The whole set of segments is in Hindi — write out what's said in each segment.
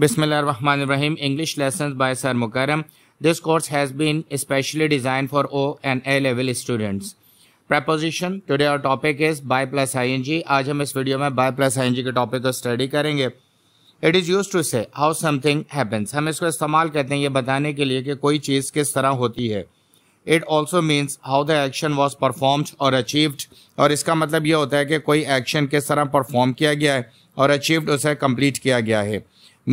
lesson by sir Mukarram this course has been specially designed for O and A level students level today our topic is by plus I N G आज हम इस वीडियो में बाय आई एन जी के टॉपिक को स्टडी करेंगे it is use to say how something happens हम इसको इस्तेमाल करते हैं ये बताने के लिए कि कोई चीज़ किस तरह होती है it also means how the action was performed और अचीव्ड और इसका मतलब ये होता है कि कोई एक्शन किस तरह परफॉर्म किया गया है और अचीव्ड उसे कम्प्लीट किया गया है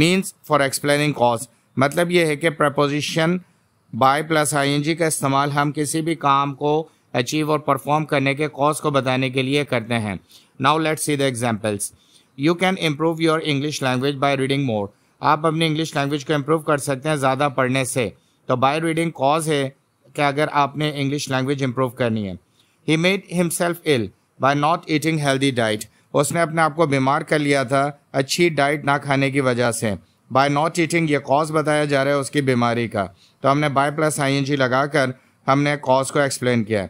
मीन्स फॉर एक्सप्लेनिंग कॉज मतलब ये है कि प्रपोजिशन बाय प्लस आई का इस्तेमाल हम किसी भी काम को अचीव और परफॉर्म करने के कॉज को बताने के लिए करते हैं now let see the examples you can improve your English language by reading more आप अपनी इंग्लिश लैंग्वेज को इम्प्रूव कर सकते हैं ज़्यादा पढ़ने से तो बाय रीडिंग कॉज है कि अगर आपने इंग्लिश लैंग्वेज इम्प्रूव करनी है he made himself ill by not eating healthy diet उसने अपने आप को बीमार कर लिया था अच्छी डाइट ना खाने की वजह से बाय नॉट ईटिंग ये कॉज बताया जा रहा है उसकी बीमारी का तो हमने by plus I N G लगाकर हमने कॉज को एक्सप्लेन किया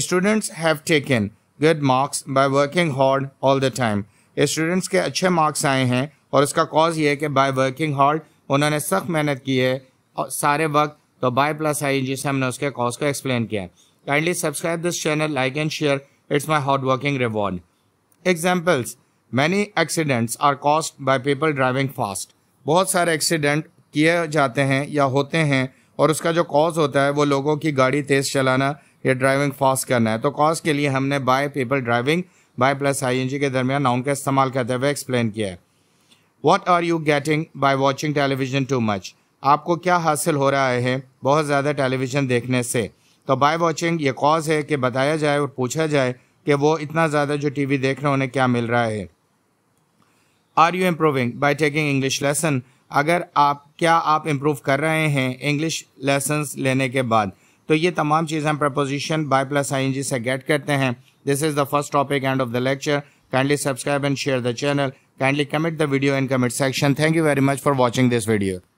students have taken good marks by working hard all the time students के अच्छे मार्क्स आए हैं और उसका कॉज ये है कि बाय वर्किंग हार्ड उन्होंने सख्त मेहनत की है और सारे वक्त तो by plus I N G से हमने उसके कॉज को एक्सप्लेन किया kindly subscribe this channel like and share it's my hard working reward examples many accidents are caused by people driving fast बहुत सारे एक्सीडेंट किए जाते हैं या होते हैं और उसका जो कॉज होता है वो लोगों की गाड़ी तेज़ चलाना या ड्राइविंग फास्ट करना है तो कॉज के लिए हमने by people driving by plus I N G के दरमियान नाउन का इस्तेमाल करते हुए एक्सप्लेन किया है what are you getting by watching television too much आपको क्या हासिल हो रहा है बहुत ज़्यादा टेलीविज़न देखने से तो बाय वॉचिंग ये कॉज है कि बताया जाए और पूछा जाए कि वो इतना ज़्यादा जो टी वी देख रहे हैं उन्हें क्या मिल रहा है are you improving by taking English lesson अगर आप क्या आप इम्प्रूव कर रहे हैं इंग्लिश लेसन लेने के बाद तो ये तमाम चीज़ें हम preposition by plus I N G से गेट करते हैं this is the first topic and of the lecture kindly subscribe and share the channel kindly comment the video in comment section thank you very much for watching this video